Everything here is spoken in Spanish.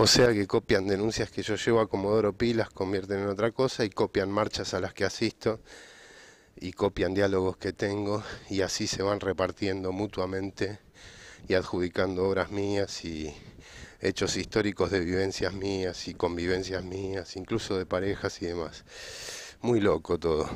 O sea que copian denuncias que yo llevo a Comodoro Pi, las convierten en otra cosa y copian marchas a las que asisto y copian diálogos que tengo y así se van repartiendo mutuamente y adjudicando obras mías y hechos históricos de vivencias mías y convivencias mías, incluso de parejas y demás. Muy loco todo.